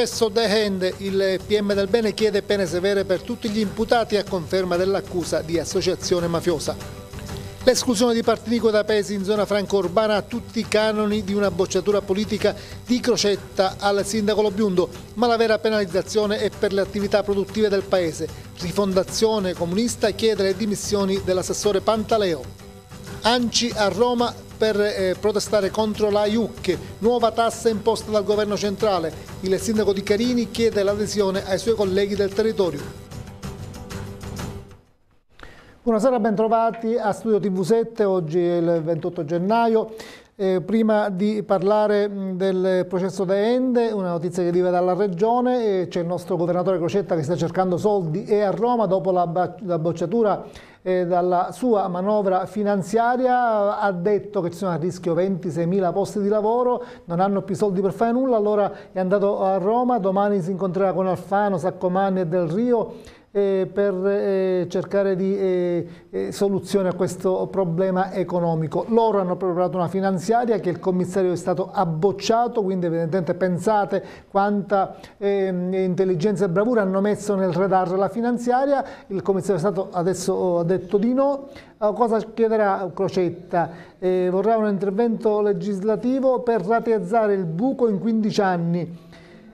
processo De Hand, il PM del Bene chiede pene severe per tutti gli imputati a conferma dell'accusa di associazione mafiosa. L'esclusione di Partinico da Pesi in zona franco-urbana a tutti i canoni di una bocciatura politica di crocetta al sindaco Lobiundo, ma la vera penalizzazione è per le attività produttive del paese. Rifondazione Comunista chiede le dimissioni dell'assessore Pantaleo. Anci a Roma per eh, protestare contro la IUC, nuova tassa imposta dal governo centrale. Il sindaco di Carini chiede l'adesione ai suoi colleghi del territorio. Buonasera, ben trovati a Studio TV7, oggi è il 28 gennaio. Eh, prima di parlare del processo De Ende, una notizia che arriva dalla Regione, eh, c'è il nostro governatore Crocetta che sta cercando soldi e a Roma dopo la, la bocciatura eh, dalla sua manovra finanziaria ha detto che ci sono a rischio 26.000 posti di lavoro, non hanno più soldi per fare nulla, allora è andato a Roma, domani si incontrerà con Alfano, Saccomanni e Del Rio eh, per eh, cercare di eh, eh, soluzione a questo problema economico. Loro hanno preparato una finanziaria che il commissario è stato abbocciato, quindi evidentemente pensate quanta ehm, intelligenza e bravura hanno messo nel redar la finanziaria, il commissario è stato adesso ha detto di no, eh, cosa chiederà Crocetta? Eh, vorrà un intervento legislativo per rateizzare il buco in 15 anni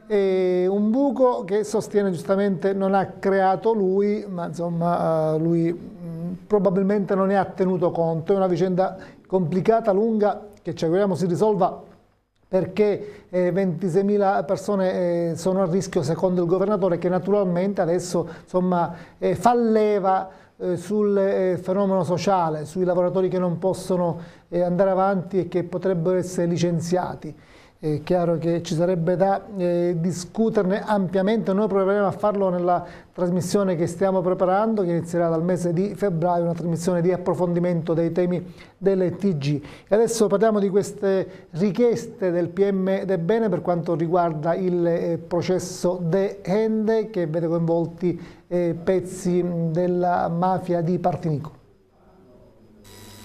e un buco che sostiene giustamente non ha creato lui, ma insomma eh, lui mm, probabilmente non ne ha tenuto conto, è una vicenda complicata, lunga, che ci auguriamo si risolva perché 26.000 eh, persone eh, sono a rischio secondo il governatore che naturalmente adesso insomma, fa leva sul fenomeno sociale, sui lavoratori che non possono andare avanti e che potrebbero essere licenziati. È chiaro che ci sarebbe da eh, discuterne ampiamente, noi proveremo a farlo nella trasmissione che stiamo preparando, che inizierà dal mese di febbraio, una trasmissione di approfondimento dei temi delle TG. E adesso parliamo di queste richieste del PM De Bene per quanto riguarda il eh, processo De Hende che vede coinvolti eh, pezzi della mafia di Partinico.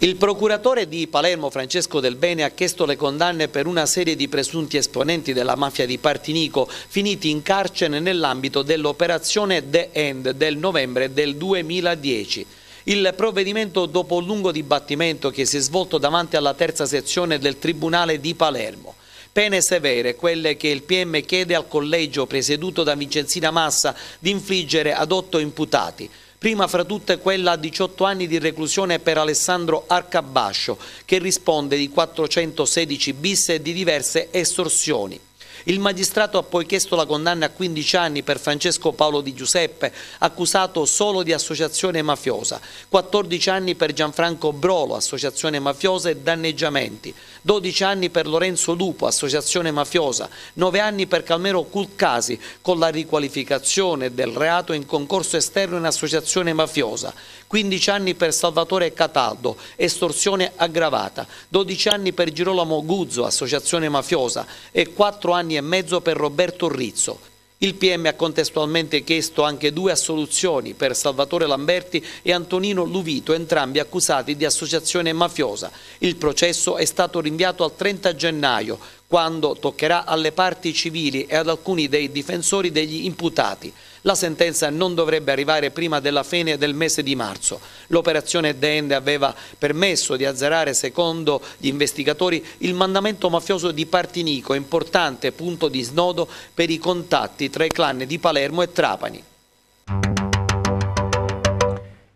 Il procuratore di Palermo Francesco Del Bene ha chiesto le condanne per una serie di presunti esponenti della mafia di Partinico finiti in carcere nell'ambito dell'operazione The End del novembre del 2010. Il provvedimento dopo un lungo dibattimento che si è svolto davanti alla terza sezione del Tribunale di Palermo. Pene severe, quelle che il PM chiede al collegio presieduto da Vincenzina Massa di infliggere ad otto imputati prima fra tutte quella a 18 anni di reclusione per Alessandro Arcabascio, che risponde di 416 bis e di diverse estorsioni. Il magistrato ha poi chiesto la condanna a 15 anni per Francesco Paolo Di Giuseppe, accusato solo di associazione mafiosa, 14 anni per Gianfranco Brolo, associazione mafiosa e danneggiamenti, 12 anni per Lorenzo Lupo, associazione mafiosa, 9 anni per Calmero Culcasi, con la riqualificazione del reato in concorso esterno in associazione mafiosa, 15 anni per Salvatore Cataldo, estorsione aggravata, 12 anni per Girolamo Guzzo, associazione mafiosa e 4 anni e mezzo per Roberto Rizzo. Il PM ha contestualmente chiesto anche due assoluzioni per Salvatore Lamberti e Antonino Luvito, entrambi accusati di associazione mafiosa. Il processo è stato rinviato al 30 gennaio, quando toccherà alle parti civili e ad alcuni dei difensori degli imputati. La sentenza non dovrebbe arrivare prima della fine del mese di marzo. L'operazione Dende aveva permesso di azzerare, secondo gli investigatori, il mandamento mafioso di Partinico, importante punto di snodo per i contatti tra i clan di Palermo e Trapani.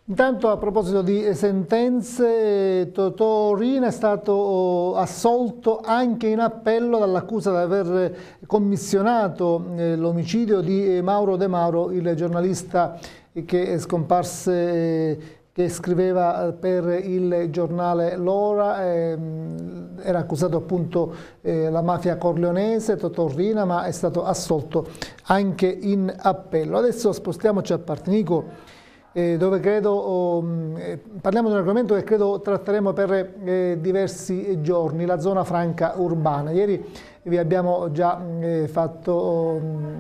Intanto a proposito di eh, sentenze, Totò Rina è stato oh, assolto anche in appello dall'accusa di aver commissionato eh, l'omicidio di eh, Mauro De Mauro, il giornalista che scomparse che scriveva per il giornale L'Ora, ehm, era accusato appunto eh, la mafia corleonese, Totorrina, ma è stato assolto anche in appello. Adesso spostiamoci a Partinico eh, dove credo oh, mm, eh, parliamo di un argomento che credo tratteremo per eh, diversi giorni, la zona franca urbana. Ieri vi abbiamo già mm, eh, fatto... Oh,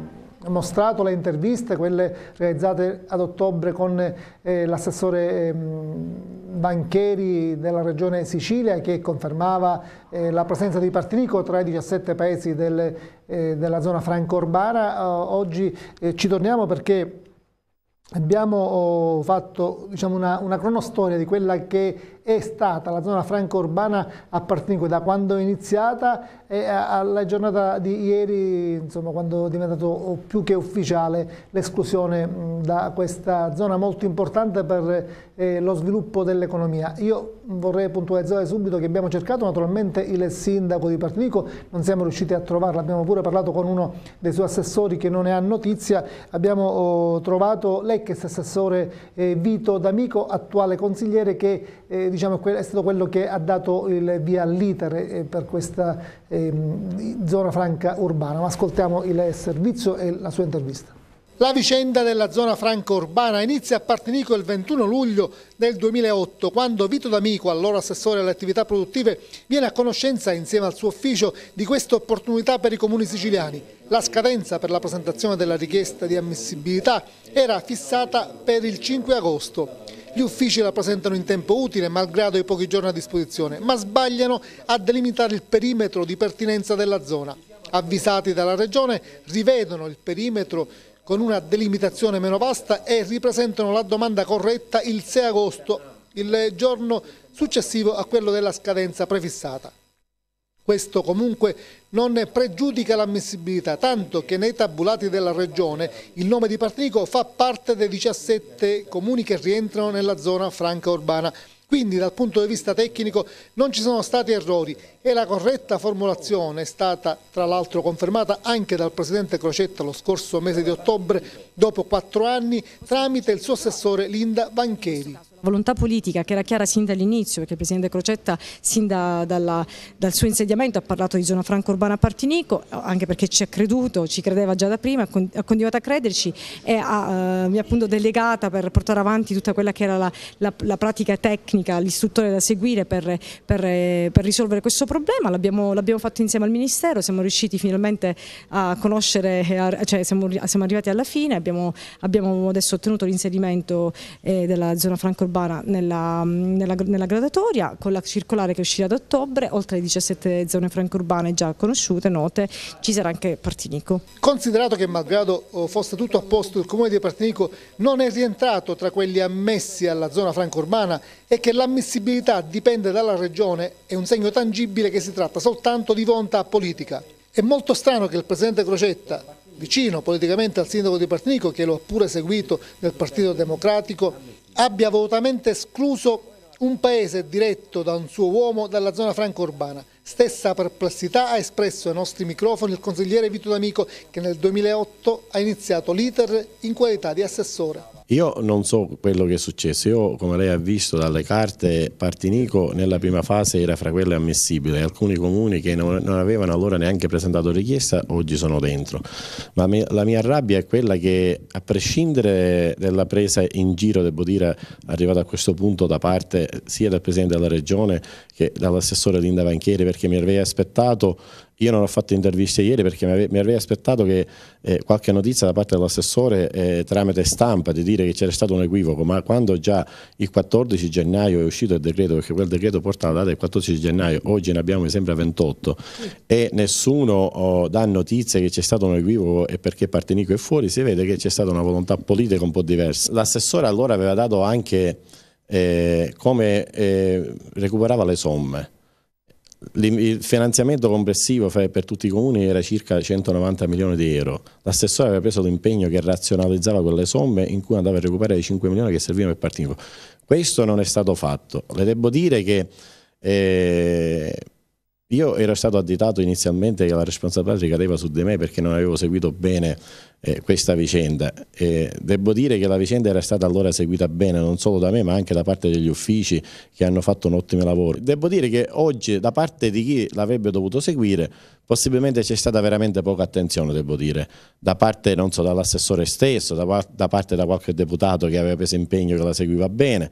mostrato le interviste, quelle realizzate ad ottobre con eh, l'assessore eh, Bancheri della regione Sicilia che confermava eh, la presenza di Partinico tra i 17 paesi del, eh, della zona franco-urbana. oggi eh, ci torniamo perché Abbiamo oh, fatto diciamo, una, una cronostoria di quella che è stata la zona franca urbana a Partinico da quando è iniziata e alla giornata di ieri, insomma, quando è diventato più che ufficiale l'esclusione da questa zona molto importante per eh, lo sviluppo dell'economia. Io vorrei puntualizzare subito che abbiamo cercato naturalmente il sindaco di Partinico, non siamo riusciti a trovarlo, abbiamo pure parlato con uno dei suoi assessori che non ne ha notizia, abbiamo oh, trovato l'ex assessore eh, Vito D'Amico, attuale consigliere che eh, diciamo, è stato quello che ha dato il via all'iter eh, per questa ehm, zona franca urbana. Ma ascoltiamo il servizio e la sua intervista. La vicenda della zona franca urbana inizia a Partinico il 21 luglio del 2008, quando Vito D'Amico, allora assessore alle attività produttive, viene a conoscenza insieme al suo ufficio di questa opportunità per i comuni siciliani. La scadenza per la presentazione della richiesta di ammissibilità era fissata per il 5 agosto. Gli uffici la presentano in tempo utile, malgrado i pochi giorni a disposizione, ma sbagliano a delimitare il perimetro di pertinenza della zona. Avvisati dalla Regione, rivedono il perimetro con una delimitazione meno vasta e ripresentano la domanda corretta il 6 agosto, il giorno successivo a quello della scadenza prefissata. Questo comunque non pregiudica l'ammissibilità, tanto che nei tabulati della Regione il nome di Partnico fa parte dei 17 comuni che rientrano nella zona franca urbana. Quindi dal punto di vista tecnico non ci sono stati errori e la corretta formulazione è stata tra l'altro confermata anche dal Presidente Crocetta lo scorso mese di ottobre dopo quattro anni tramite il suo assessore Linda Bancheri volontà politica che era chiara sin dall'inizio, perché il Presidente Crocetta sin da, dalla, dal suo insediamento ha parlato di zona franca urbana a Partinico, anche perché ci ha creduto, ci credeva già da prima, ha continuato a crederci e ha, eh, mi ha appunto delegata per portare avanti tutta quella che era la, la, la pratica tecnica, l'istruttore da seguire per, per, per risolvere questo problema, l'abbiamo fatto insieme al Ministero, siamo riusciti finalmente a conoscere, a, cioè siamo, siamo, arrivati alla fine, abbiamo, abbiamo adesso ottenuto l'inserimento eh, della zona franca urbana Urbana nella, nella, nella, gradatoria, con la circolare che uscirà ad ottobre, oltre alle 17 zone franco urbane già conosciute, note, ci sarà anche Partinico. Considerato che malgrado oh, fosse tutto a posto, il comune di Partinico non è rientrato tra quelli ammessi alla zona franco urbana e che l'ammissibilità dipende dalla regione è un segno tangibile che si tratta soltanto di volontà politica. È molto strano che il presidente Crocetta, vicino politicamente al sindaco di Partinico, che lo ha pure seguito nel Partito Democratico, abbia volutamente escluso un paese diretto da un suo uomo dalla zona franco-urbana. Stessa perplessità ha espresso ai nostri microfoni il consigliere Vito D'Amico che nel 2008 ha iniziato l'iter in qualità di assessore. Io non so quello che è successo, io come lei ha visto dalle carte Partinico nella prima fase era fra quelle ammissibili, alcuni comuni che non, non avevano allora neanche presentato richiesta oggi sono dentro, ma me, la mia rabbia è quella che a prescindere della presa in giro, devo dire, arrivata a questo punto da parte sia del Presidente della Regione che dall'assessore Linda Banchieri perché mi avrei aspettato io non ho fatto interviste ieri perché mi, ave avrei aspettato che eh, qualche notizia da parte dell'assessore eh, tramite stampa di dire che c'era stato un equivoco, ma quando già il 14 gennaio è uscito il decreto, perché quel decreto porta la data del 14 gennaio, oggi ne abbiamo mi sembra 28, e nessuno oh, dà notizie che c'è stato un equivoco e perché Partenico è fuori, si vede che c'è stata una volontà politica un po' diversa. L'assessore allora aveva dato anche eh, come eh, recuperava le somme il finanziamento complessivo per tutti i comuni era circa 190 milioni di euro. L'assessore aveva preso l'impegno che razionalizzava quelle somme in cui andava a recuperare i 5 milioni che servivano per partire. Questo non è stato fatto. Le devo dire che eh, io ero stato additato inizialmente che la responsabilità ricadeva su di me perché non avevo seguito bene eh, questa vicenda. E devo dire che la vicenda era stata allora seguita bene non solo da me ma anche da parte degli uffici che hanno fatto un ottimo lavoro. Devo dire che oggi da parte di chi l'avrebbe dovuto seguire possibilmente c'è stata veramente poca attenzione, devo dire, da parte so, dall'assessore stesso, da, da parte da qualche deputato che aveva preso impegno che la seguiva bene.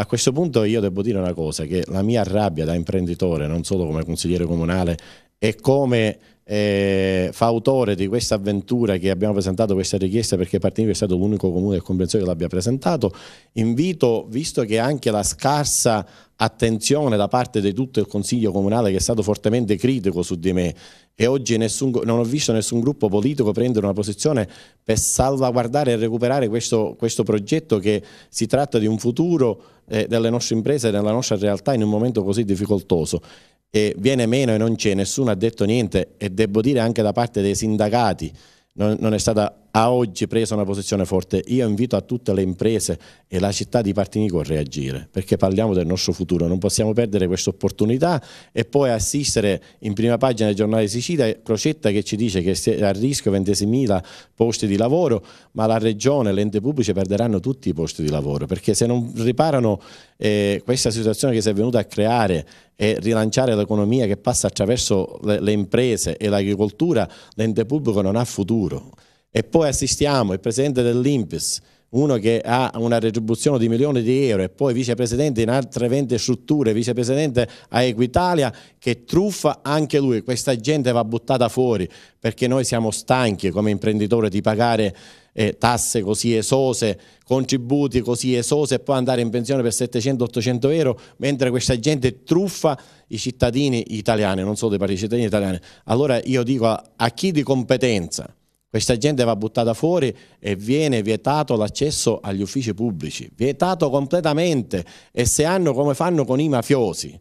A questo punto io devo dire una cosa, che la mia rabbia da imprenditore, non solo come consigliere comunale, e come eh, fautore di questa avventura che abbiamo presentato questa richiesta perché Partinico è stato l'unico comune del comprensore che l'abbia presentato, invito, visto che anche la scarsa attenzione da parte di tutto il Consiglio Comunale che è stato fortemente critico su di me, e oggi nessun, non ho visto nessun gruppo politico prendere una posizione per salvaguardare e recuperare questo, questo progetto che si tratta di un futuro eh, delle nostre imprese e della nostra realtà in un momento così difficoltoso. E viene meno e non c'è, nessuno ha detto niente e devo dire anche da parte dei sindacati non, non è stata ha oggi preso una posizione forte. Io invito a tutte le imprese e la città di Partinico a reagire, perché parliamo del nostro futuro, non possiamo perdere questa opportunità e poi assistere in prima pagina del giornale Sicilia Crocetta che ci dice che è a rischio 20.000 posti di lavoro, ma la regione, l'ente pubblico perderanno tutti i posti di lavoro, perché se non riparano eh, questa situazione che si è venuta a creare e rilanciare l'economia che passa attraverso le, le imprese e l'agricoltura, l'ente pubblico non ha futuro. E poi assistiamo il presidente dell'Impes, uno che ha una retribuzione di milioni di euro e poi vicepresidente in altre 20 strutture, vicepresidente a Equitalia, che truffa anche lui. Questa gente va buttata fuori perché noi siamo stanchi come imprenditore di pagare eh, tasse così esose, contributi così esose e poi andare in pensione per 700-800 euro, mentre questa gente truffa i cittadini italiani, non solo dei parigi cittadini italiani. Allora io dico a, a chi di competenza questa gente va buttata fuori e viene vietato l'accesso agli uffici pubblici, vietato completamente. E se hanno come fanno con i mafiosi,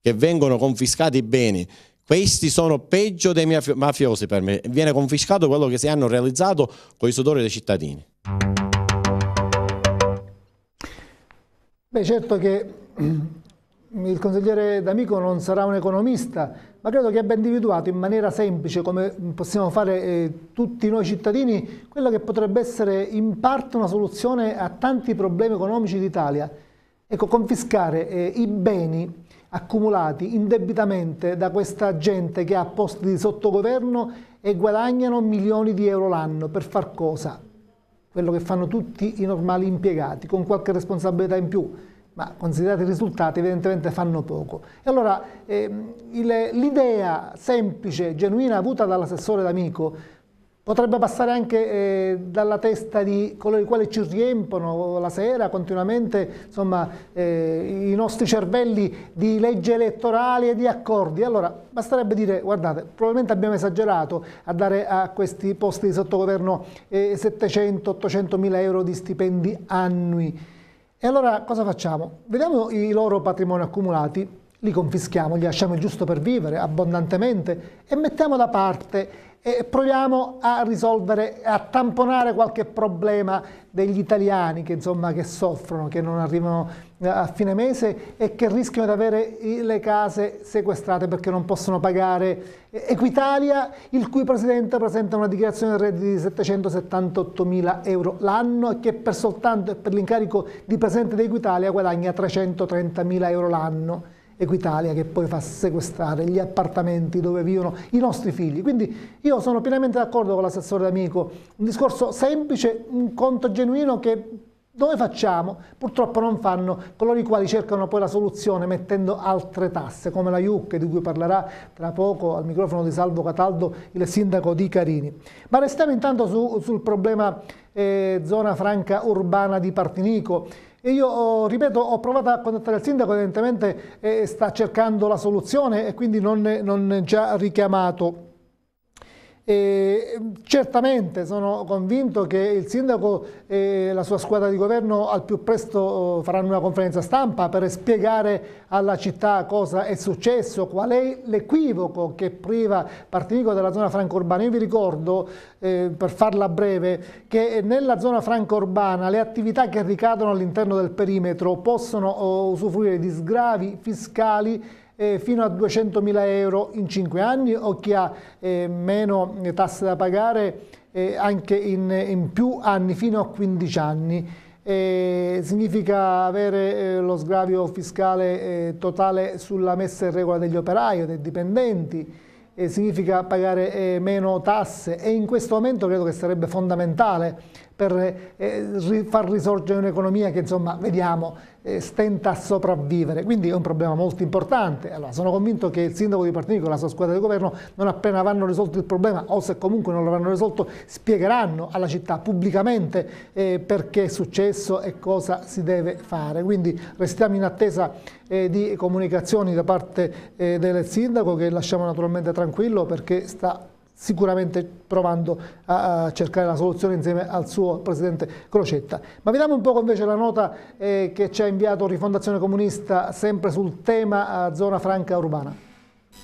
che vengono confiscati i beni, questi sono peggio dei mafiosi per me. Viene confiscato quello che si hanno realizzato con i sudori dei cittadini. Beh, certo che il consigliere D'Amico non sarà un economista, ma credo che abbia individuato in maniera semplice, come possiamo fare eh, tutti noi cittadini, quella che potrebbe essere in parte una soluzione a tanti problemi economici d'Italia. Ecco, confiscare eh, i beni accumulati indebitamente da questa gente che ha posti di sottogoverno e guadagnano milioni di euro l'anno per far cosa? Quello che fanno tutti i normali impiegati, con qualche responsabilità in più ma considerati i risultati evidentemente fanno poco. E allora ehm, l'idea semplice, genuina avuta dall'assessore D'Amico potrebbe passare anche eh, dalla testa di coloro i quali ci riempiono la sera continuamente insomma, eh, i nostri cervelli di leggi elettorali e di accordi. Allora basterebbe dire guardate probabilmente abbiamo esagerato a dare a questi posti di sottogoverno eh, 700-800 mila euro di stipendi annui e allora cosa facciamo? Vediamo i loro patrimoni accumulati li confischiamo, li lasciamo il giusto per vivere abbondantemente e mettiamo da parte e proviamo a risolvere, a tamponare qualche problema degli italiani che, insomma, che soffrono, che non arrivano eh, a fine mese e che rischiano di avere le case sequestrate perché non possono pagare Equitalia, il cui presidente presenta una dichiarazione del reddito di 778 mila euro l'anno e che per soltanto per l'incarico di presidente di Equitalia guadagna 330 mila euro l'anno. Equitalia che poi fa sequestrare gli appartamenti dove vivono i nostri figli. Quindi io sono pienamente d'accordo con l'assessore D'Amico, un discorso semplice, un conto genuino che noi facciamo, purtroppo non fanno coloro i quali cercano poi la soluzione mettendo altre tasse, come la IUC di cui parlerà tra poco al microfono di Salvo Cataldo il sindaco di Carini. Ma restiamo intanto su, sul problema eh, zona franca urbana di Partinico. E io, oh, ripeto, ho provato a contattare il sindaco, evidentemente eh, sta cercando la soluzione e quindi non, è già richiamato. E mm, certamente sono convinto che il sindaco e la sua squadra di governo al più presto oh, faranno una conferenza stampa per spiegare alla città cosa è successo, qual è l'equivoco che priva Partinico della zona franca urbana. Io vi ricordo, eh, per farla breve, che nella zona franca urbana le attività che ricadono all'interno del perimetro possono oh, usufruire di sgravi fiscali eh, fino a 200.000 euro in 5 anni o chi ha eh, meno eh, tasse da pagare eh, anche in, in più anni, fino a 15 anni. Eh, significa avere eh, lo sgravio fiscale eh, totale sulla messa in regola degli operai o dei dipendenti, eh, significa pagare eh, meno tasse e in questo momento credo che sarebbe fondamentale per eh, far risorgere un'economia che insomma vediamo eh, stenta a sopravvivere, quindi è un problema molto importante. Allora, sono convinto che il sindaco di Partinico e la sua squadra di governo non appena avranno risolto il problema o se comunque non l'avranno risolto spiegheranno alla città pubblicamente eh, perché è successo e cosa si deve fare, quindi restiamo in attesa eh, di comunicazioni da parte eh, del sindaco che lasciamo naturalmente tranquillo perché sta sicuramente provando a, cercare la soluzione insieme al suo presidente Crocetta. Ma vediamo un po' invece la nota eh, che ci ha inviato Rifondazione Comunista sempre sul tema eh, zona franca urbana.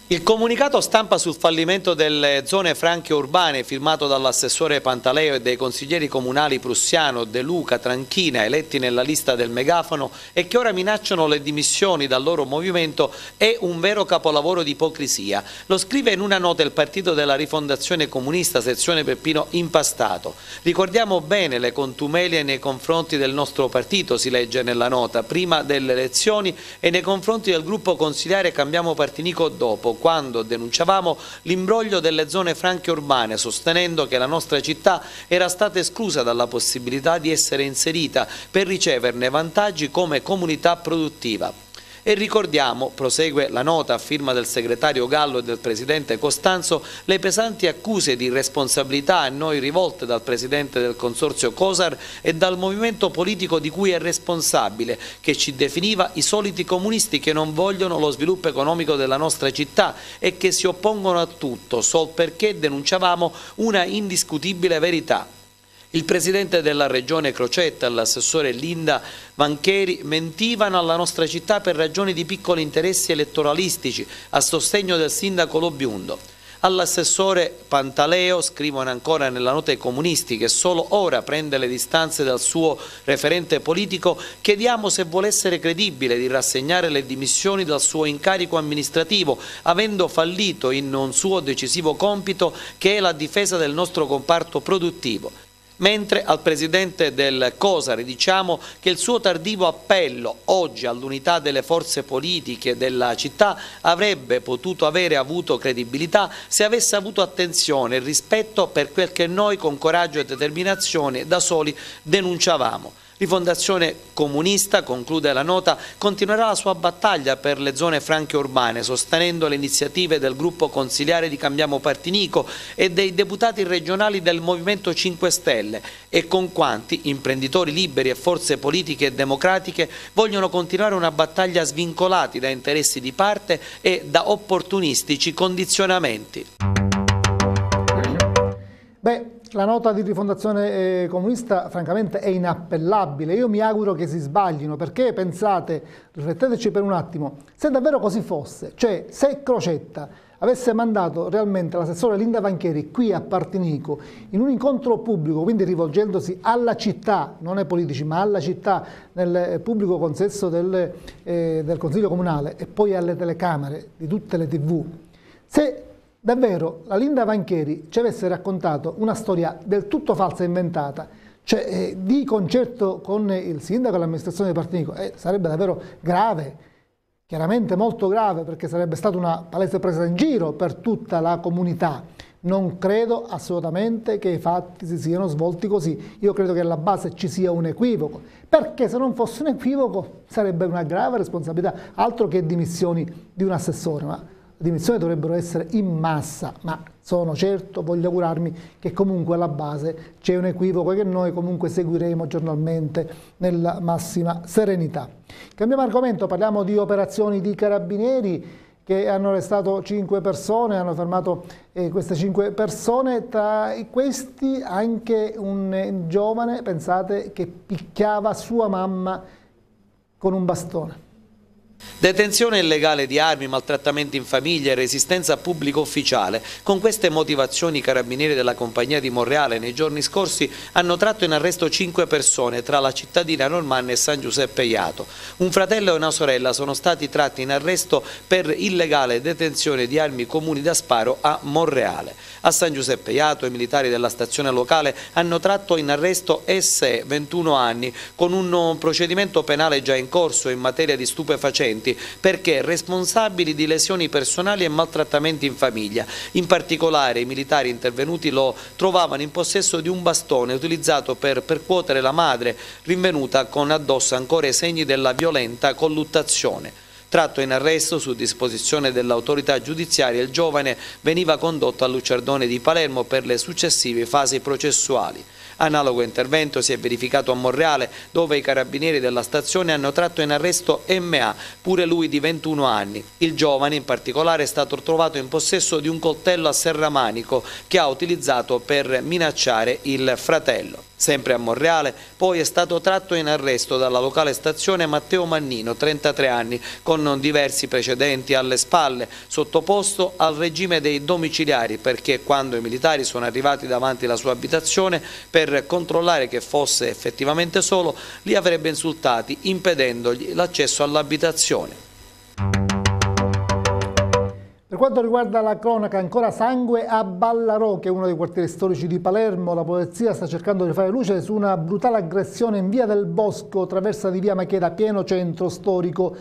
Il comunicato stampa sul fallimento delle zone franche urbane firmato dall'assessore Pantaleo e dai consiglieri comunali Prussiano, De Luca, Tranchina, eletti nella lista del megafono e che ora minacciano le dimissioni dal loro movimento è un vero capolavoro di ipocrisia. Lo scrive in una nota il partito della rifondazione comunista sezione Peppino Impastato. Ricordiamo bene le contumelie nei confronti del nostro partito, si legge nella nota, prima delle elezioni e nei confronti del gruppo consigliare Cambiamo Partinico dopo troppo quando denunciavamo l'imbroglio delle zone franche urbane, sostenendo che la nostra città era stata esclusa dalla possibilità di essere inserita per riceverne vantaggi come comunità produttiva e ricordiamo, prosegue la nota a firma del segretario Gallo e del presidente Costanzo, le pesanti accuse di responsabilità a noi rivolte dal presidente del consorzio Cosar e dal movimento politico di cui è responsabile, che ci definiva i soliti comunisti che non vogliono lo sviluppo economico della nostra città e che si oppongono a tutto, sol perché denunciavamo una indiscutibile verità il presidente della regione Crocetta e l'assessore Linda Vancheri mentivano alla nostra città per ragioni di piccoli interessi elettoralistici a sostegno del sindaco Lobiundo. All'assessore Pantaleo scrivono ancora nella nota ai comunisti che solo ora prende le distanze dal suo referente politico, chiediamo se vuole essere credibile di rassegnare le dimissioni dal suo incarico amministrativo, avendo fallito in un suo decisivo compito che è la difesa del nostro comparto produttivo mentre al Presidente del Cosari diciamo che il suo tardivo appello oggi all'unità delle forze politiche della città avrebbe potuto avere avuto credibilità se avesse avuto attenzione e rispetto per quel che noi con coraggio e determinazione da soli denunciavamo. Rifondazione Comunista, conclude la nota, continuerà la sua battaglia per le zone franche urbane, sostenendo le iniziative del gruppo consiliare di Cambiamo Partinico e dei deputati regionali del Movimento 5 Stelle e con quanti imprenditori liberi e forze politiche e democratiche vogliono continuare una battaglia svincolati da interessi di parte e da opportunistici condizionamenti. Beh, la nota di rifondazione eh, comunista francamente è inappellabile, io mi auguro che si sbaglino perché pensate, rifletteteci per un attimo, se davvero così fosse, cioè se Crocetta avesse mandato realmente l'assessore Linda Vanchieri qui a Partinico in un incontro pubblico, quindi rivolgendosi alla città, non ai politici, ma alla città nel eh, pubblico consesso del, eh, del Consiglio Comunale e poi alle telecamere di tutte le tv, se Davvero, la Linda Vancheri ci avesse raccontato una storia del tutto falsa e inventata, cioè eh, di concerto con il sindaco e l'amministrazione di Partinico, eh, sarebbe davvero grave, chiaramente molto grave perché sarebbe stata una palese presa in giro per tutta la comunità. Non credo assolutamente che i fatti si siano svolti così. Io credo che alla base ci sia un equivoco, perché se non fosse un equivoco sarebbe una grave responsabilità, altro che dimissioni di un assessore dimissioni dovrebbero essere in massa, ma sono certo, voglio augurarmi, che comunque alla base c'è un equivoco che noi comunque seguiremo giornalmente nella massima serenità. Cambiamo argomento, parliamo di operazioni di carabinieri che hanno arrestato 5 persone, hanno fermato eh, queste 5 persone, tra questi anche un eh, giovane, pensate, che picchiava sua mamma con un bastone. Detenzione illegale di armi, maltrattamenti in famiglia e resistenza a pubblico ufficiale. Con queste motivazioni i carabinieri della compagnia di Monreale nei giorni scorsi hanno tratto in arresto cinque persone tra la cittadina normanna e San Giuseppe Iato. Un fratello e una sorella sono stati tratti in arresto per illegale detenzione di armi comuni da sparo a Monreale. A San Giuseppe Iato i militari della stazione locale hanno tratto in arresto SE, 21 anni, con un procedimento penale già in corso in materia di stupefacenti docenti perché responsabili di lesioni personali e maltrattamenti in famiglia. In particolare i militari intervenuti lo trovavano in possesso di un bastone utilizzato per percuotere la madre, rinvenuta con addosso ancora i segni della violenta colluttazione. Tratto in arresto su disposizione dell'autorità giudiziaria, il giovane veniva condotto a Lucerdone di Palermo per le successive fasi processuali. Analogo intervento si è verificato a Monreale dove i carabinieri della stazione hanno tratto in arresto M.A., pure lui di 21 anni. Il giovane in particolare è stato trovato in possesso di un coltello a serramanico che ha utilizzato per minacciare il fratello sempre a Monreale, poi è stato tratto in arresto dalla locale stazione Matteo Mannino, 33 anni, con diversi precedenti alle spalle, sottoposto al regime dei domiciliari perché quando i militari sono arrivati davanti alla sua abitazione per controllare che fosse effettivamente solo, li avrebbe insultati impedendogli l'accesso all'abitazione. Per quanto riguarda la cronaca, ancora sangue a Ballarò, che è uno dei quartieri storici di Palermo, la polizia sta cercando di fare luce su una brutale aggressione in via del Bosco, traversa di via Macheda, pieno centro storico.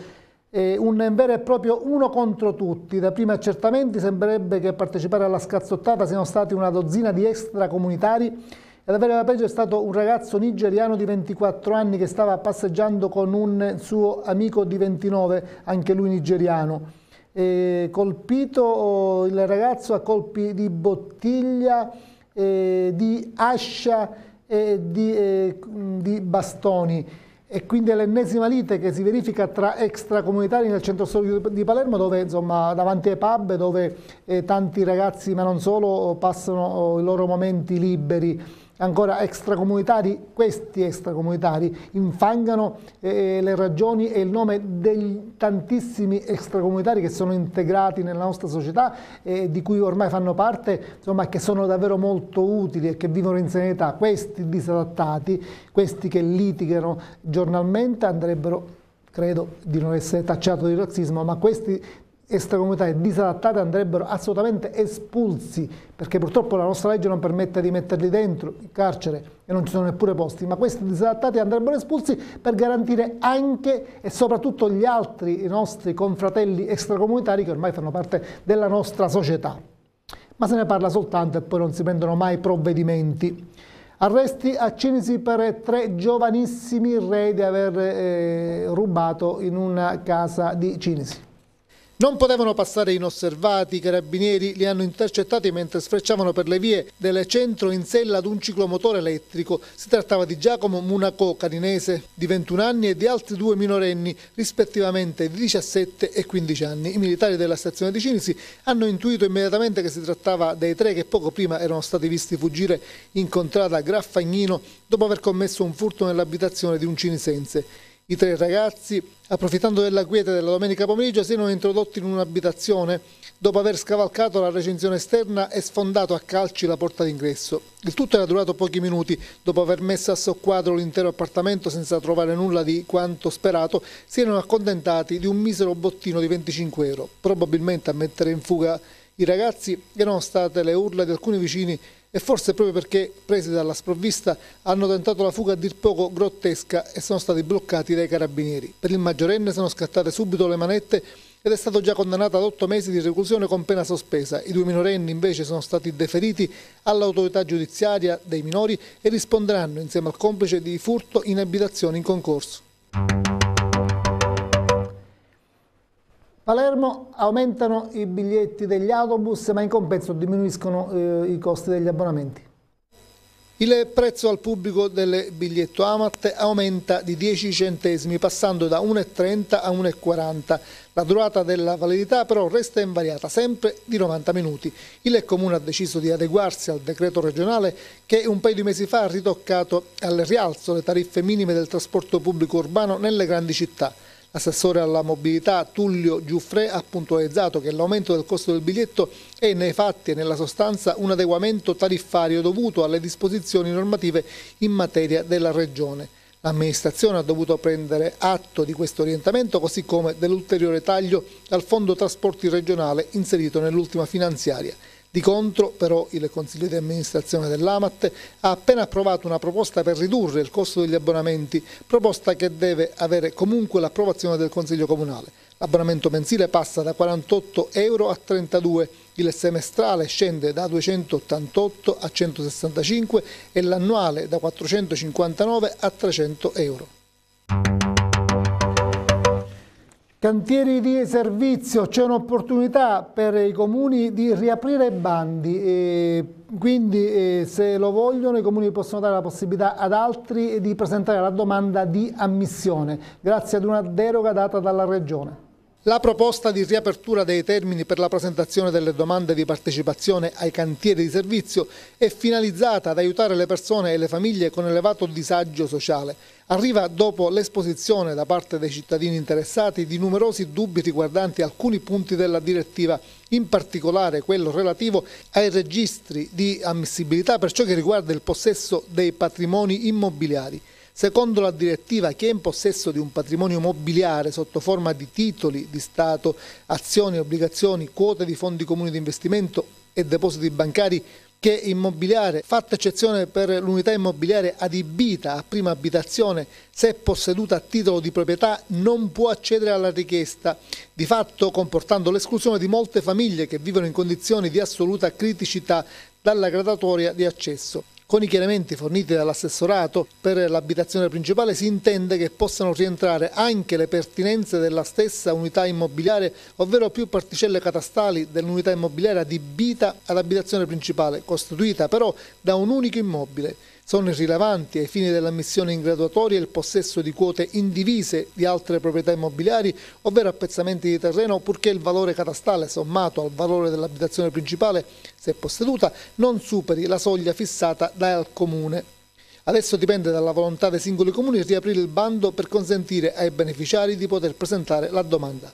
E un vero e proprio uno contro tutti. Da primi accertamenti sembrerebbe che a partecipare alla scazzottata siano stati una dozzina di extracomunitari e ad avere la peggio è stato un ragazzo nigeriano di 24 anni che stava passeggiando con un suo amico di 29, anche lui nigeriano eh, colpito oh, il ragazzo a colpi di bottiglia, eh, di ascia e di, eh, di bastoni. E quindi è l'ennesima lite che si verifica tra extracomunitari nel centro storico di Palermo, dove insomma davanti ai pub, dove eh, tanti ragazzi, ma non solo, passano oh, i loro momenti liberi ancora extracomunitari, questi extracomunitari infangano eh, eh le ragioni e il nome dei tantissimi extracomunitari che sono integrati nella nostra società e eh, di cui ormai fanno parte, insomma che sono davvero molto utili e che vivono in serenità. Questi disadattati, questi che litigano giornalmente andrebbero credo di non essere tacciato di razzismo, ma questi extracomunitari disadattati andrebbero assolutamente espulsi, perché purtroppo la nostra legge non permette di metterli dentro in carcere e non ci sono neppure posti, ma questi disadattati andrebbero espulsi per garantire anche e soprattutto gli altri nostri confratelli extracomunitari che ormai fanno parte della nostra società. Ma se ne parla soltanto e poi non si prendono mai provvedimenti. Arresti a Cinisi per tre giovanissimi re di aver eh, rubato in una casa di Cinisi. Non potevano passare inosservati, i carabinieri li hanno intercettati mentre sfrecciavano per le vie del centro in sella ad un ciclomotore elettrico. Si trattava di Giacomo Munacò, caninese, di 21 anni e di altri due minorenni, rispettivamente di 17 e 15 anni. I militari della stazione di Cinisi hanno intuito immediatamente che si trattava dei tre che poco prima erano stati visti fuggire in contrada a Graffagnino dopo aver commesso un furto nell'abitazione di un cinisense. I tre ragazzi, approfittando della quiete della domenica pomeriggio, si erano introdotti in un'abitazione dopo aver scavalcato la recinzione esterna e sfondato a calci la porta d'ingresso. Il tutto era durato pochi minuti. Dopo aver messo a soqquadro l'intero appartamento senza trovare nulla di quanto sperato, si erano accontentati di un misero bottino di 25 euro. Probabilmente a mettere in fuga i ragazzi erano state le urla di alcuni vicini e forse proprio perché, presi dalla sprovvista, hanno tentato la fuga a dir poco grottesca e sono stati bloccati dai carabinieri. Per il maggiorenne sono scattate subito le manette ed è stato già condannato ad otto mesi di reclusione con pena sospesa. I due minorenni invece sono stati deferiti all'autorità giudiziaria dei minori e risponderanno insieme al complice di furto in abitazioni in concorso. Palermo aumentano i biglietti degli autobus ma in compenso diminuiscono eh, i costi degli abbonamenti. Il prezzo al pubblico del biglietto Amat aumenta di 10 centesimi passando da 1,30 a 1,40. La durata della validità però resta invariata, sempre di 90 minuti. Il Comune ha deciso di adeguarsi al decreto regionale che un paio di mesi fa ha ritoccato al rialzo le tariffe minime del trasporto pubblico urbano nelle grandi città assessore alla mobilità Tullio Giuffre ha puntualizzato che l'aumento del costo del biglietto è nei fatti e nella sostanza un adeguamento tariffario dovuto alle disposizioni normative in materia della Regione. L'amministrazione ha dovuto prendere atto di questo orientamento così come dell'ulteriore taglio al fondo trasporti regionale inserito nell'ultima finanziaria. Di contro però il Consiglio di amministrazione dell'Amat ha appena approvato una proposta per ridurre il costo degli abbonamenti, proposta che deve avere comunque l'approvazione del Consiglio Comunale. L'abbonamento mensile passa da 48 euro a 32, il semestrale scende da 288 a 165 e l'annuale da 459 a 300 euro. Cantieri di servizio, c'è un'opportunità per i comuni di riaprire bandi, e quindi eh, se lo vogliono i comuni possono dare la possibilità ad altri di presentare la domanda di ammissione, grazie ad una deroga data dalla Regione. La proposta di riapertura dei termini per la presentazione delle domande di partecipazione ai cantieri di servizio è finalizzata ad aiutare le persone e le famiglie con elevato disagio sociale. Arriva dopo l'esposizione da parte dei cittadini interessati di numerosi dubbi riguardanti alcuni punti della direttiva, in particolare quello relativo ai registri di ammissibilità per ciò che riguarda il possesso dei patrimoni immobiliari. Secondo la direttiva, chi è in possesso di un patrimonio immobiliare sotto forma di titoli di Stato, azioni, obbligazioni, quote di fondi comuni di investimento e depositi bancari che immobiliare, fatta eccezione per l'unità immobiliare adibita a prima abitazione, se posseduta a titolo di proprietà, non può accedere alla richiesta, di fatto comportando l'esclusione di molte famiglie che vivono in condizioni di assoluta criticità dalla gradatoria di accesso. Con i chiarimenti forniti dall'assessorato per l'abitazione principale si intende che possano rientrare anche le pertinenze della stessa unità immobiliare, ovvero più particelle catastali dell'unità immobiliare adibita all'abitazione principale, costituita però da un unico immobile. Sono rilevanti ai fini dell'ammissione in graduatoria il possesso di quote indivise di altre proprietà immobiliari, ovvero appezzamenti di terreno, purché il valore catastale sommato al valore dell'abitazione principale, se posseduta, non superi la soglia fissata dal Comune. Adesso dipende dalla volontà dei singoli comuni riaprire il bando per consentire ai beneficiari di poter presentare la domanda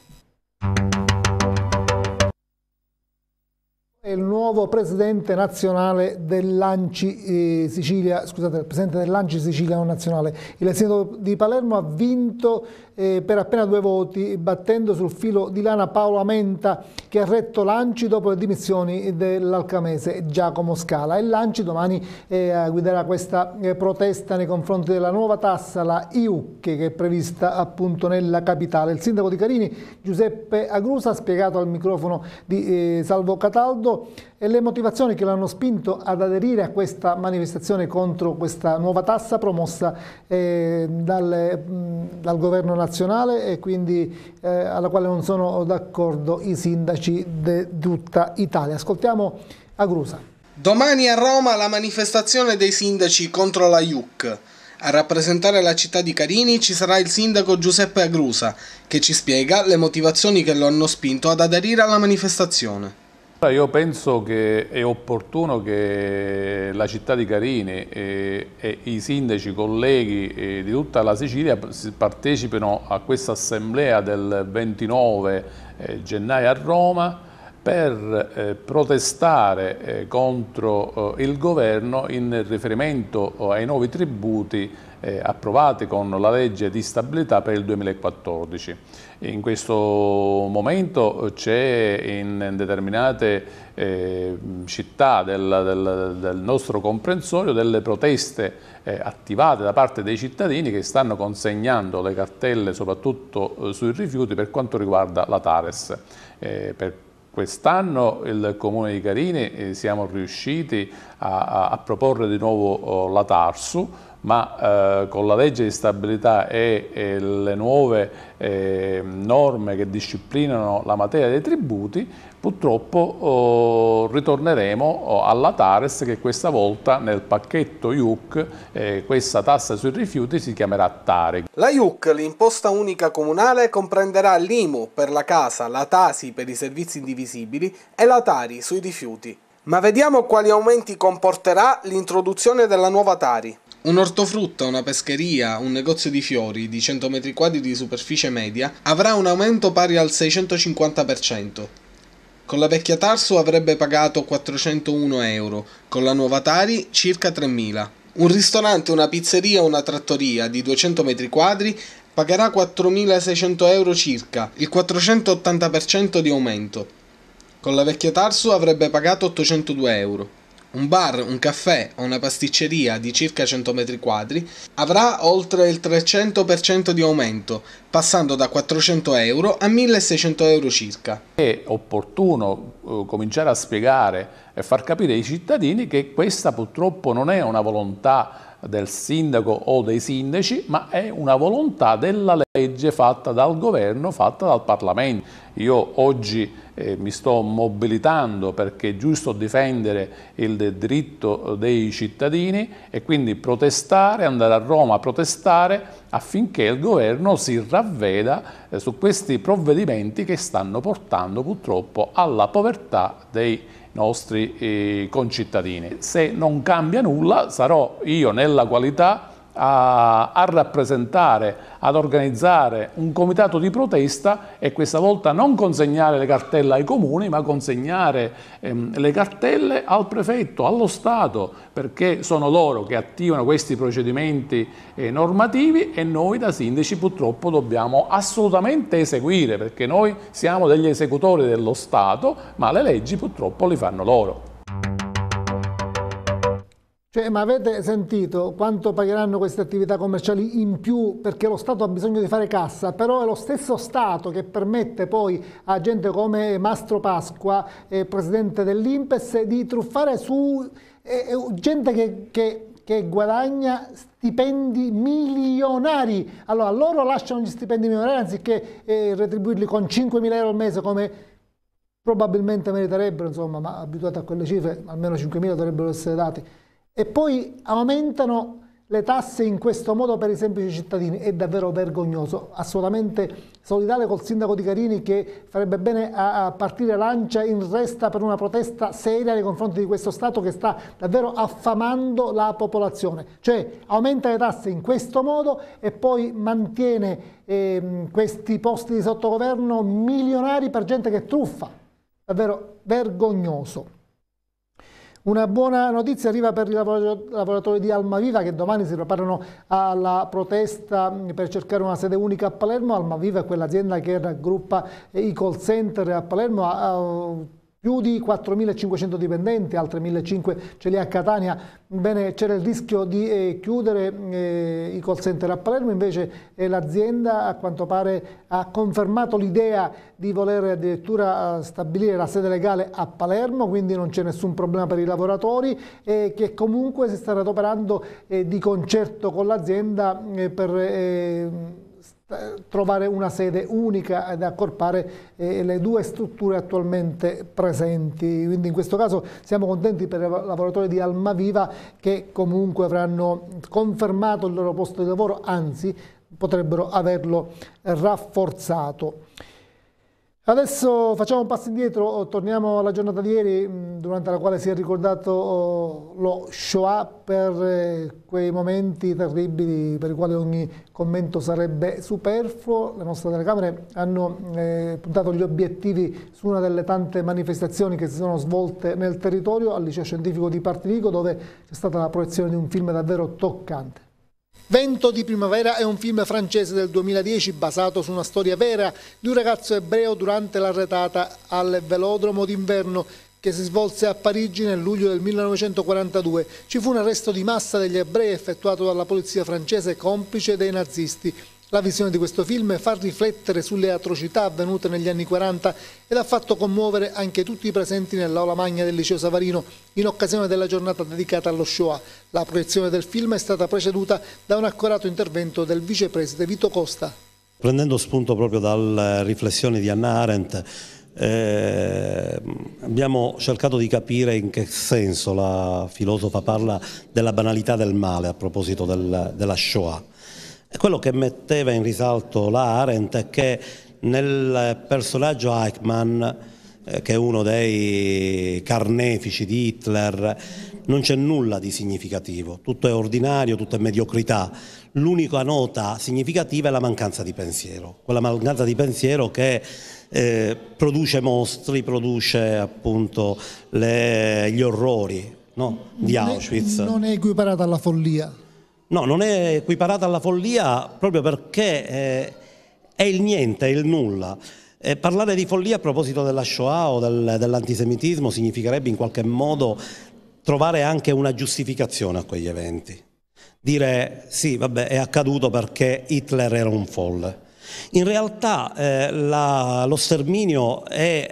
il nuovo presidente nazionale dell'Anci eh, Sicilia, scusate, presidente dell'Anci Sicilia non Nazionale. Il sindaco di Palermo ha vinto eh, per appena due voti, battendo sul filo di lana Paolo Amenta, che ha retto l'Anci dopo le dimissioni dell'alcamese Giacomo Scala. E l'Anci domani eh, guiderà questa eh, protesta nei confronti della nuova tassa, la IUC, che è prevista appunto nella capitale. Il sindaco di Carini, Giuseppe Agrusa, ha spiegato al microfono di eh, Salvo Cataldo e le motivazioni che l'hanno spinto ad aderire a questa manifestazione contro questa nuova tassa promossa eh, dal, dal, governo nazionale e quindi eh, alla quale non sono d'accordo i sindaci di tutta Italia. Ascoltiamo Agrusa. Domani a Roma la manifestazione dei sindaci contro la IUC. A rappresentare la città di Carini ci sarà il sindaco Giuseppe Agrusa, che ci spiega le motivazioni che lo hanno spinto ad aderire alla manifestazione. Io penso che è opportuno che la città di Carini e, e i sindaci, i colleghi di tutta la Sicilia partecipino a questa assemblea del 29 eh, gennaio a Roma per eh, protestare eh, contro il governo in riferimento ai nuovi tributi approvati con la legge di stabilità per il 2014. In questo momento c'è in determinate eh, città del, del, del, nostro comprensorio delle proteste eh, attivate da parte dei cittadini che stanno consegnando le cartelle soprattutto eh, sui rifiuti per quanto riguarda la Tares. Eh, quest'anno il Comune di Carini eh, siamo riusciti a, a, a proporre di nuovo oh, la Tarsu, ma eh, con la legge di stabilità e, e le nuove eh, norme che disciplinano la materia dei tributi, purtroppo oh, ritorneremo oh, alla Tares che questa volta nel pacchetto IUC, eh, questa tassa sui rifiuti si chiamerà Tare. La IUC, l'imposta unica comunale, comprenderà l'IMU per la casa, la TASI per i servizi indivisibili e la Tari sui rifiuti. Ma vediamo quali aumenti comporterà l'introduzione della nuova Tari. Un ortofrutta, una pescheria, un negozio di fiori di 100 metri quadri di superficie media avrà un aumento pari al 650%. Con la vecchia Tarso avrebbe pagato 401 euro, con la nuova Tari circa 3.000. Un ristorante, una pizzeria una trattoria di 200 metri quadri pagherà 4.600 euro circa, il 480% di aumento. Con la vecchia Tarso avrebbe pagato 802 euro un bar, un caffè o una pasticceria di circa 100 metri quadri avrà oltre il 300% di aumento, passando da 400 euro a 1600 euro circa. È opportuno eh, cominciare a spiegare e far capire ai cittadini che questa purtroppo non è una volontà del sindaco o dei sindaci, ma è una volontà della legge fatta dal governo, fatta dal Parlamento. Io oggi eh, mi sto mobilitando perché è giusto difendere il diritto dei cittadini e quindi protestare, andare a Roma a protestare affinché il governo si ravveda eh, su questi provvedimenti che stanno portando purtroppo alla povertà dei cittadini nostri eh, concittadini. Se non cambia nulla sarò io nella qualità a, a rappresentare, ad organizzare un comitato di protesta e questa volta non consegnare le cartelle ai comuni, ma consegnare ehm, le cartelle al prefetto, allo Stato, perché sono loro che attivano questi procedimenti eh, normativi e noi da sindaci purtroppo dobbiamo assolutamente eseguire, perché noi siamo degli esecutori dello Stato, ma le leggi purtroppo le fanno loro. Cioè, ma avete sentito quanto pagheranno queste attività commerciali in più perché lo Stato ha bisogno di fare cassa, però è lo stesso Stato che permette poi a gente come Mastro Pasqua, eh, presidente dell'Impes, di truffare su eh, eh, gente che, che, che guadagna stipendi milionari. Allora loro lasciano gli stipendi milionari anziché eh, retribuirli con 5.000 euro al mese come probabilmente meriterebbero, insomma, ma abituati a quelle cifre almeno 5.000 dovrebbero essere dati e poi aumentano le tasse in questo modo per i semplici cittadini è davvero vergognoso, assolutamente solidale col sindaco di Carini che farebbe bene a partire lancia in resta per una protesta seria nei confronti di questo Stato che sta davvero affamando la popolazione, cioè aumenta le tasse in questo modo e poi mantiene eh, questi posti di sottogoverno milionari per gente che truffa, davvero vergognoso. Una buona notizia arriva per i lavoratori di Almaviva che domani si preparano alla protesta mm, per cercare una sede unica a Palermo. Almaviva è quell'azienda che raggruppa eh, i call center a Palermo, Ha, più di 4.500 dipendenti, altri 1.500 ce li ha a Catania, bene c'era il rischio di eh, chiudere eh, i call center a Palermo, invece eh, l'azienda a quanto pare ha confermato l'idea di voler addirittura eh, stabilire la sede legale a Palermo, quindi non c'è nessun problema per i lavoratori e che comunque si sta adoperando eh, di concerto con l'azienda eh, per eh, trovare una sede unica ed accorpare eh, le due strutture attualmente presenti. Quindi in questo caso siamo contenti per i lavoratori di Almaviva che comunque avranno confermato il loro posto di lavoro, anzi potrebbero averlo rafforzato. Adesso facciamo un passo indietro, oh, torniamo alla giornata di ieri mm, durante la quale si è ricordato oh, lo Shoah per eh, quei momenti terribili per i quali ogni commento sarebbe superfluo. Le nostre telecamere hanno eh, puntato gli obiettivi su una delle tante manifestazioni che si sono svolte nel territorio al liceo scientifico di Partinico dove c'è stata la proiezione di un film davvero toccante. Vento di primavera è un film francese del 2010 basato su una storia vera di un ragazzo ebreo durante l'arretata al velodromo d'inverno che si svolse a Parigi nel luglio del 1942. Ci fu un arresto di massa degli ebrei effettuato dalla polizia francese complice dei nazisti. La visione di questo film fa riflettere sulle atrocità avvenute negli anni 40 ed ha fatto commuovere anche tutti i presenti nell'aula magna del liceo Savarino in occasione della giornata dedicata allo Shoah. La proiezione del film è stata preceduta da un accorato intervento del vicepresidente Vito Costa. Prendendo spunto proprio dalle riflessioni di Anna Arendt, eh, abbiamo cercato di capire in che senso la filosofa parla della banalità del male a proposito del, della Shoah e quello che metteva in risalto la Arendt è che nel personaggio Eichmann, eh, che è uno dei carnefici di Hitler, non c'è nulla di significativo, tutto è ordinario, tutto è mediocrità. L'unica nota significativa è la mancanza di pensiero, quella mancanza di pensiero che eh, produce mostri, produce appunto le, gli orrori no? di Auschwitz. Non è equiparata alla follia. No, non è equiparata alla follia proprio perché eh, è il niente, è il nulla. Eh, parlare di follia a proposito della Shoah o del, dell'antisemitismo significherebbe in qualche modo trovare anche una giustificazione a quegli eventi. Dire sì, vabbè, è accaduto perché Hitler era un folle. In realtà eh, la, lo sterminio è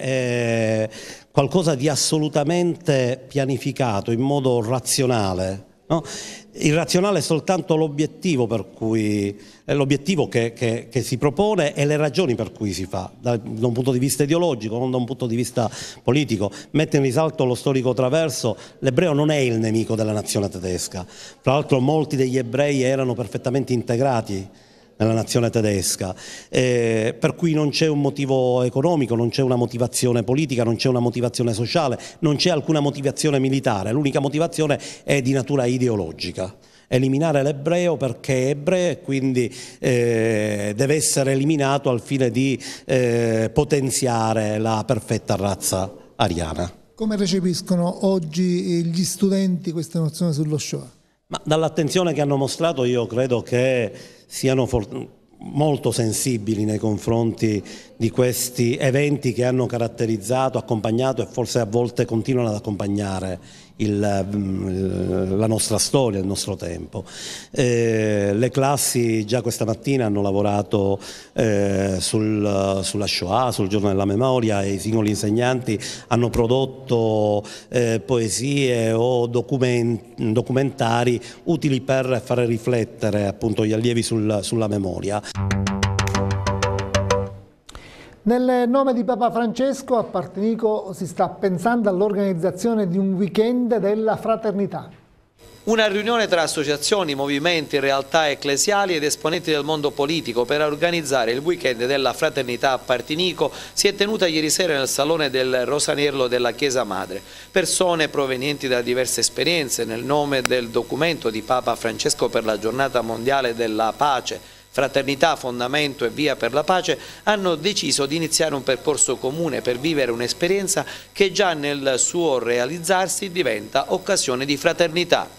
eh, qualcosa di assolutamente pianificato in modo razionale No? razionale è soltanto l'obiettivo che, che, che, si propone e le ragioni per cui si fa, da, da, un punto di vista ideologico, non da un punto di vista politico. Mette in risalto lo storico traverso, l'ebreo non è il nemico della nazione tedesca, tra l'altro molti degli ebrei erano perfettamente integrati nella nazione tedesca, eh, per cui non c'è un motivo economico, non c'è una motivazione politica, non c'è una motivazione sociale, non c'è alcuna motivazione militare, l'unica motivazione è di natura ideologica eliminare l'ebreo perché è ebreo e quindi eh, deve essere eliminato al fine di eh, potenziare la perfetta razza ariana. Come recepiscono oggi gli studenti questa nozione sullo Shoah? Ma dall'attenzione che hanno mostrato io credo che siano molto sensibili nei confronti di questi eventi che hanno caratterizzato, accompagnato e forse a volte continuano ad accompagnare il, la nostra storia, il nostro tempo. Eh, le classi già questa mattina hanno lavorato eh, sul, sulla Shoah, sul giorno della memoria e i singoli insegnanti hanno prodotto eh, poesie o document, documentari utili per far riflettere appunto, gli allievi sul, sulla memoria. Nel nome di Papa Francesco a Partenico si sta pensando all'organizzazione di un weekend della fraternità. Una riunione tra associazioni, movimenti, realtà ecclesiali ed esponenti del mondo politico per organizzare il weekend della fraternità a Partinico si è tenuta ieri sera nel salone del Rosanierlo della Chiesa Madre. Persone provenienti da diverse esperienze nel nome del documento di Papa Francesco per la giornata mondiale della pace Fraternità, Fondamento e Via per la Pace hanno deciso di iniziare un percorso comune per vivere un'esperienza che già nel suo realizzarsi diventa occasione di fraternità.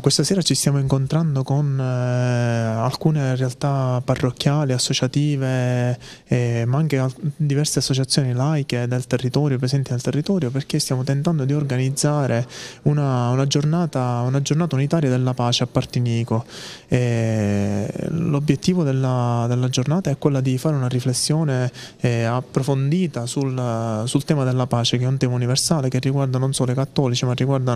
Questa sera ci stiamo incontrando con eh, alcune realtà parrocchiali, associative, eh, ma anche al diverse associazioni laiche del territorio, presenti nel territorio, perché stiamo tentando di organizzare una, una, giornata, una giornata, unitaria della pace a Partinico. Eh, l'obiettivo della, della, giornata è quella di fare una riflessione eh, approfondita sul, sul, tema della pace, che è un tema universale che riguarda non solo i cattolici, ma riguarda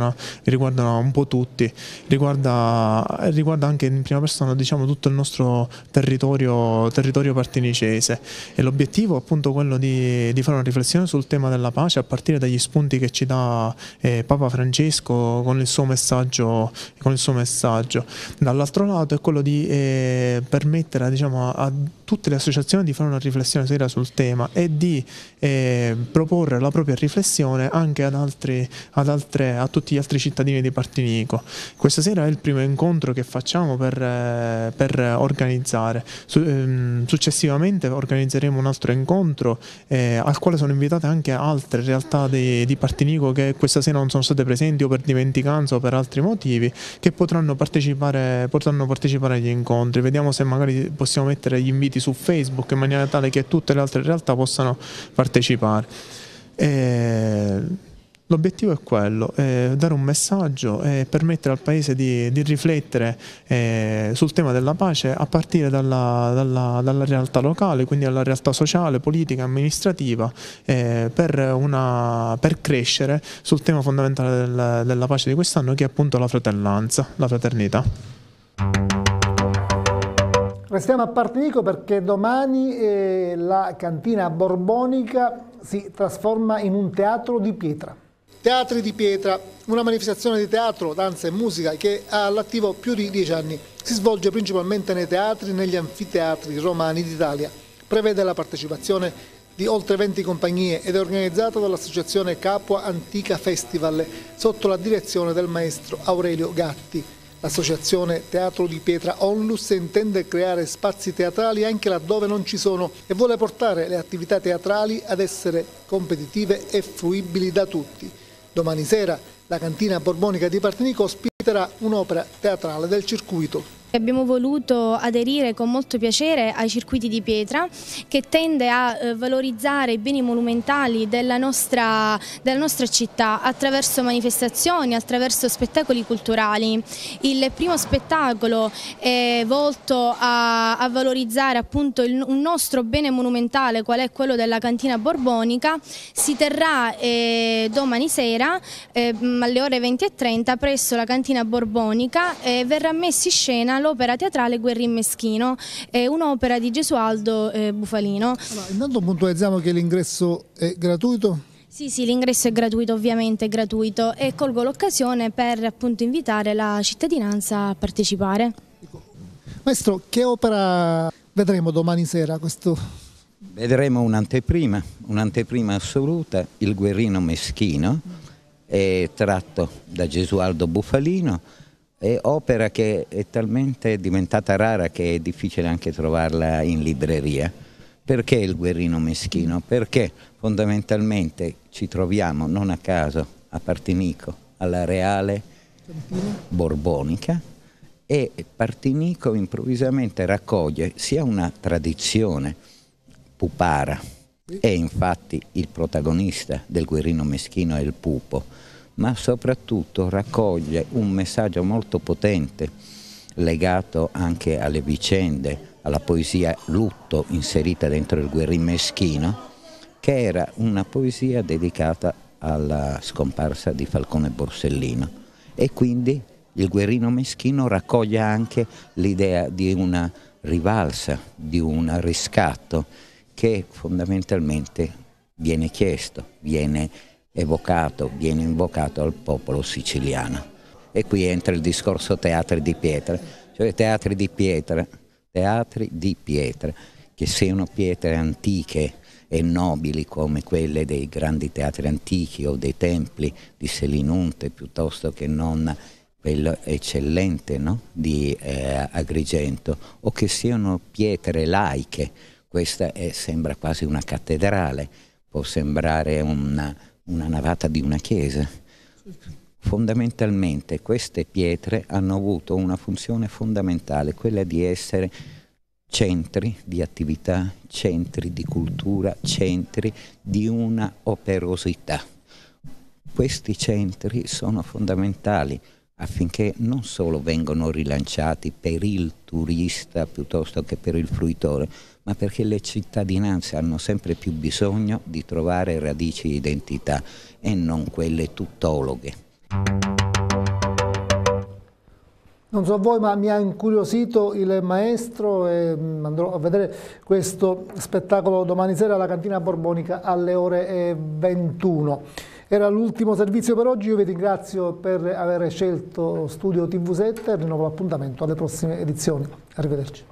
un po' tutti riguarda, riguarda anche in prima persona diciamo, tutto il nostro territorio, territorio partinicese e l'obiettivo è appunto quello di, di, fare una riflessione sul tema della pace a partire dagli spunti che ci dà eh, Papa Francesco con il suo messaggio. Con il suo messaggio. Dall'altro lato è quello di eh, permettere diciamo, a tutte le associazioni di fare una riflessione seria sul tema e di eh, proporre la propria riflessione anche ad altri, ad altre, a tutti gli altri cittadini di Partinico. Questa stasera è il primo incontro che facciamo per, eh, per organizzare. Su, ehm, successivamente organizzeremo un altro incontro eh, al quale sono invitate anche altre realtà di, di Partinico che questa sera non sono state presenti o per dimenticanza o per altri motivi che potranno partecipare, potranno partecipare agli incontri. Vediamo se magari possiamo mettere gli inviti su Facebook in maniera tale che tutte le altre realtà possano partecipare. Eh, L'obiettivo è quello, eh, dare un messaggio e permettere al Paese di, di riflettere eh, sul tema della pace a partire dalla, dalla, dalla, realtà locale, quindi dalla realtà sociale, politica, amministrativa, eh, per, una, per, crescere sul tema fondamentale del, della pace di quest'anno che è appunto la fratellanza, la fraternità. Restiamo a Partinico perché domani eh, la cantina borbonica si trasforma in un teatro di pietra. Teatri di Pietra, una manifestazione di teatro, danza e musica che ha all'attivo più di dieci anni. Si svolge principalmente nei teatri e negli anfiteatri romani d'Italia. Prevede la partecipazione di oltre 20 compagnie ed è organizzata dall'associazione Capua Antica Festival sotto la direzione del maestro Aurelio Gatti. L'associazione Teatro di Pietra Onlus intende creare spazi teatrali anche laddove non ci sono e vuole portare le attività teatrali ad essere competitive e fruibili da tutti. Domani sera la cantina borbonica di Partenico ospiterà un'opera teatrale del circuito Abbiamo voluto aderire con molto piacere ai circuiti di pietra che tende a eh, valorizzare i beni monumentali della nostra, della nostra città attraverso manifestazioni, attraverso spettacoli culturali. Il primo spettacolo è volto a, a valorizzare appunto il, un nostro bene monumentale qual è quello della cantina borbonica, si terrà eh, domani sera eh, alle ore 20.30 presso la cantina borbonica e verrà messa in scena l'opera teatrale Guerrin Meschino, è un'opera di Gesualdo eh, Bufalino. Allora, intanto puntualizziamo che l'ingresso è gratuito? Sì, sì, l'ingresso è gratuito, ovviamente è gratuito e colgo l'occasione per appunto invitare la cittadinanza a partecipare. Ecco. Maestro, che opera vedremo domani sera? Questo... Vedremo un'anteprima, un'anteprima assoluta, Il guerrino meschino, tratto da Gesualdo Bufalino, è opera che è talmente diventata rara che è difficile anche trovarla in libreria. Perché il guerrino meschino? Perché fondamentalmente ci troviamo, non a caso, a Partinico, alla Reale Borbonica e Partinico improvvisamente raccoglie sia una tradizione pupara, e infatti il protagonista del guerrino meschino è il pupo, ma soprattutto raccoglie un messaggio molto potente legato anche alle vicende, alla poesia lutto inserita dentro il guerrin meschino, che era una poesia dedicata alla scomparsa di Falcone Borsellino e quindi il guerrino meschino raccoglie anche l'idea di una rivalsa, di un riscatto che fondamentalmente viene chiesto, viene evocato, viene invocato al popolo siciliano. E qui entra il discorso teatri di pietra, cioè teatri di pietra, teatri di pietra, che siano pietre antiche e nobili come quelle dei grandi teatri antichi o dei templi di Selinunte piuttosto che non quello eccellente no? di eh, Agrigento o che siano pietre laiche, questa è, eh, sembra quasi una cattedrale, può sembrare una, una navata di una chiesa. Fondamentalmente queste pietre hanno avuto una funzione fondamentale, quella di essere centri di attività, centri di cultura, centri di una operosità. Questi centri sono fondamentali affinché non solo vengano rilanciati per il turista piuttosto che per il fruitore, ma perché le cittadinanze hanno sempre più bisogno di trovare radici di identità e non quelle tuttologhe. Non so a voi, ma mi ha incuriosito il maestro e mm, andrò a vedere questo spettacolo domani sera alla Cantina Borbonica alle ore 21. Era l'ultimo servizio per oggi, io vi ringrazio per aver scelto Studio TV7 e rinnovo l'appuntamento alle prossime edizioni. Arrivederci.